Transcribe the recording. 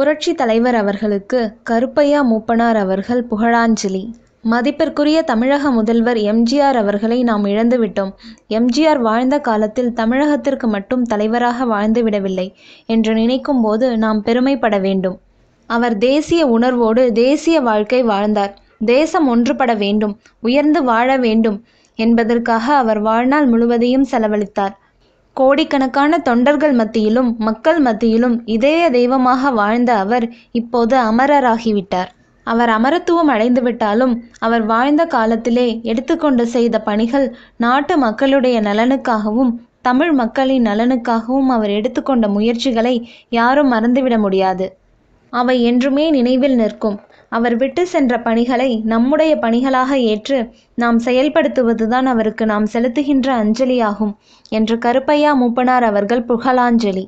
புரட்சி தலைவர் அவர்களுக்கு கருப்பையா மூப்பனார் அவர்கள் புகழாஞ்சலி மதிப்பிற்குரிய தமிழக முதல்வர் எம்ஜிஆர் அவர்களை நாம் இழந்துவிட்டோம் எம்ஜிஆர் வாழ்ந்த காலத்தில் தமிழகத்திற்கு மட்டும் தலைவராக வாழ்ந்துவிடவில்லை என்று நினைக்கும் போது நாம் பெருமைப்பட வேண்டும் அவர் தேசிய உணர்வோடு தேசிய வாழ்க்கை வாழ்ந்தார் தேசம் ஒன்றுபட வேண்டும் உயர்ந்து வாழ வேண்டும் என்பதற்காக அவர் வாழ்நாள் முழுவதையும் செலவழித்தார் கோடிக்கணக்கான தொண்டர்கள் மத்தியிலும் மக்கள் மத்தியிலும் இதய தெய்வமாக வாழ்ந்த அவர் இப்போது அமரராகிவிட்டார் அவர் அமரத்துவம் அடைந்துவிட்டாலும் அவர் வாழ்ந்த காலத்திலே எடுத்துக்கொண்டு செய்த பணிகள் நாட்டு மக்களுடைய நலனுக்காகவும் தமிழ் மக்களின் நலனுக்காகவும் அவர் எடுத்துக்கொண்ட முயற்சிகளை யாரும் மறந்துவிட முடியாது அவை என்றுமே நினைவில் நிற்கும் அவர் விட்டு சென்ற பணிகளை நம்முடைய பணிகளாக ஏற்று நாம் செயல்படுத்துவதுதான் அவருக்கு நாம் செலுத்துகின்ற அஞ்சலியாகும் என்று கருப்பையா மூப்பனார் அவர்கள் புகழாஞ்சலி